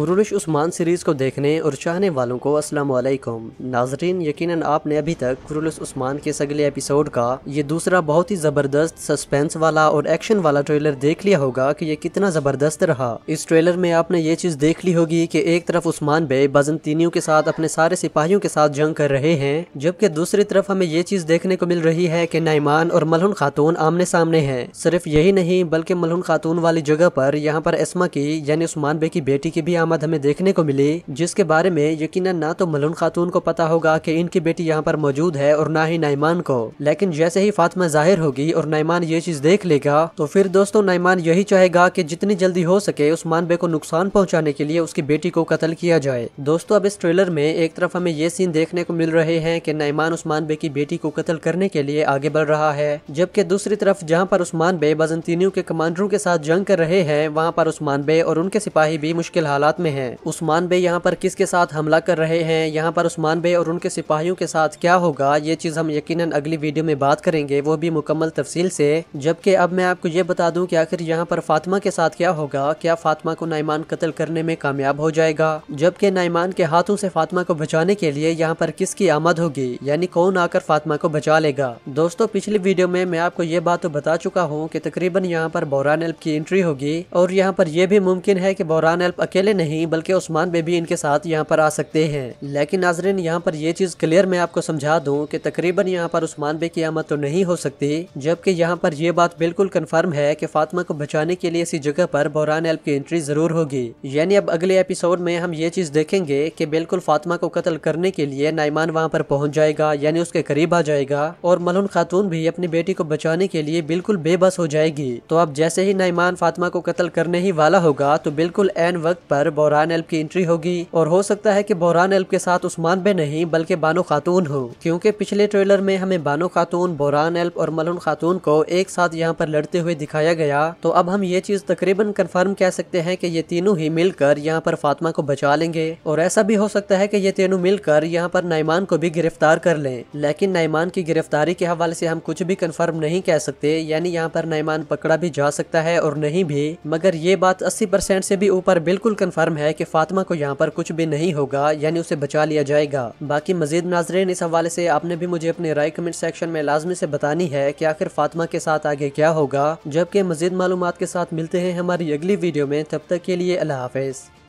गुरुरिश Usman series को देखने और चाहने वालों को अस्सलाम वालेकुम नाजरीन यकीनन आपने अभी तक गुरुरिश उस्मान के अगले एपिसोड का ये दूसरा बहुत ही ज़बरदस्त सस्पेंस वाला और एक्शन वाला ट्रेलर देख लिया होगा कि ये कितना ज़बरदस्त रहा इस ट्रेलर में आपने ये चीज़ देख ली होगी कि एक तरफ उस्मान बे बजनतीनियों के साथ अपने सारे सिपाहियों के साथ जंग कर रहे हैं जबकि दूसरी तरफ हमें ये चीज़ देखने को मिल रही है कि नईमान और मलहन खातून आमने सामने है सिर्फ यही नहीं बल्कि मलहन खातून वाली जगह पर यहाँ पर एस्मा की यानी उस्मान बे की बेटी की भी बरामद हमें देखने को मिली जिसके बारे में यकीन ना तो मलून खातून को पता होगा की इनकी बेटी यहाँ पर मौजूद है और ना ही नाइमान को लेकिन जैसे ही फातिमा जाहिर होगी और नाइमान ये चीज देख लेगा तो फिर दोस्तों नाइमान यही चाहेगा की जितनी जल्दी हो सके उस्मान बे को नुकसान पहुँचाने के लिए उसकी बेटी को कत्ल किया जाए दोस्तों अब इस ट्रेलर में एक तरफ हमें ये सीन देखने को मिल रहे हैं की नईमान उस्मान बे की बेटी को कत्ल करने के लिए आगे बढ़ रहा है जबकि दूसरी तरफ जहाँ पर उस्मान बे बजनतीनियों के कमांडरों के साथ जंग कर रहे हैं वहाँ पर उस्मान बे और उनके सिपाही भी मुश्किल हालात में है उस्मान बे यहाँ पर किसके साथ हमला कर रहे हैं यहाँ पर उस्मान बे और उनके सिपाहियों के साथ क्या होगा ये चीज़ हम यकीन अगली वीडियो में बात करेंगे वो भी मुकम्मल तफसील से जबकि अब मैं आपको ये बता दूं कि आखिर यहाँ पर फातिमा के साथ क्या होगा क्या फातिमा को नाइमान कत्ल करने में कामयाब हो जाएगा जबकि नाइमान के हाथों से फातिमा को बचाने के लिए यहाँ पर किसकी आमद होगी यानी कौन आकर फातिमा को बचा लेगा दोस्तों पिछली वीडियो में मैं आपको ये बात तो बता चुका हूँ की तकरीबन यहाँ पर बोरान एल्प की एंट्री होगी और यहाँ पर यह भी मुमकिन है की बोरान एल्प अकेले नहीं नहीं बल्कि उस्मान बेबी इनके साथ यहाँ पर आ सकते हैं लेकिन नाजरीन यहाँ पर ये चीज़ क्लियर मैं आपको समझा दूँ की तकरीबन यहाँ पर उस्मान बे की आमद तो नहीं हो सकती जबकि यहाँ पर ये बात बिल्कुल कन्फर्म है की फातिमा को बचाने के लिए इसी जगह पर बहरान एल्प की एंट्री ज़रूर होगी यानी अब अगले एपिसोड में हम ये चीज़ देखेंगे की बिल्कुल फातिमा को कत्ल करने के लिए नाइमान वहाँ पर पहुँच जाएगा यानी उसके करीब आ जाएगा और मलहन खातून भी अपनी बेटी को बचाने के लिए बिल्कुल बेबस हो जाएगी तो अब जैसे ही नाइमान फातिमा को कत्ल करने ही वाला होगा तो बिल्कुल एन वक्त पर पर एल्प की एंट्री होगी और हो सकता है की बोरान एल्प के साथ उस्मान भी नहीं बल्कि बानो खातून हो क्यूँकी पिछले ट्रेलर में हमें बानो खातून बोरान एल्प और मलून खातून को एक साथ यहाँ पर लड़ते हुए दिखाया गया तो अब हम ये चीज तकरीबन कन्फर्म कह सकते हैं की ये तीनों ही मिलकर यहाँ पर फातिमा को बचा लेंगे और ऐसा भी हो सकता है की ये तीनों मिलकर यहाँ पर नाइमान को भी गिरफ्तार कर ले लेकिन नाइमान की गिरफ्तारी के हवाले ऐसी हम कुछ भी कन्फर्म नहीं कह सकते यानी यहाँ पर नाइमान पकड़ा भी जा सकता है और नहीं भी मगर ये बात अस्सी परसेंट ऐसी भी ऊपर बिल्कुल कन्फर्म कन्फर्म है कि फातिमा को यहाँ पर कुछ भी नहीं होगा यानी उसे बचा लिया जाएगा बाकी मजीद नाजरेन इस हवाले से आपने भी मुझे अपने राय कमेंट सेक्शन में लाजमी से बतानी है कि आखिर फातिमा के साथ आगे क्या होगा जबकि मजीद मालूम के साथ मिलते हैं हमारी अगली वीडियो में तब तक के लिए अल्लाह हाफिज़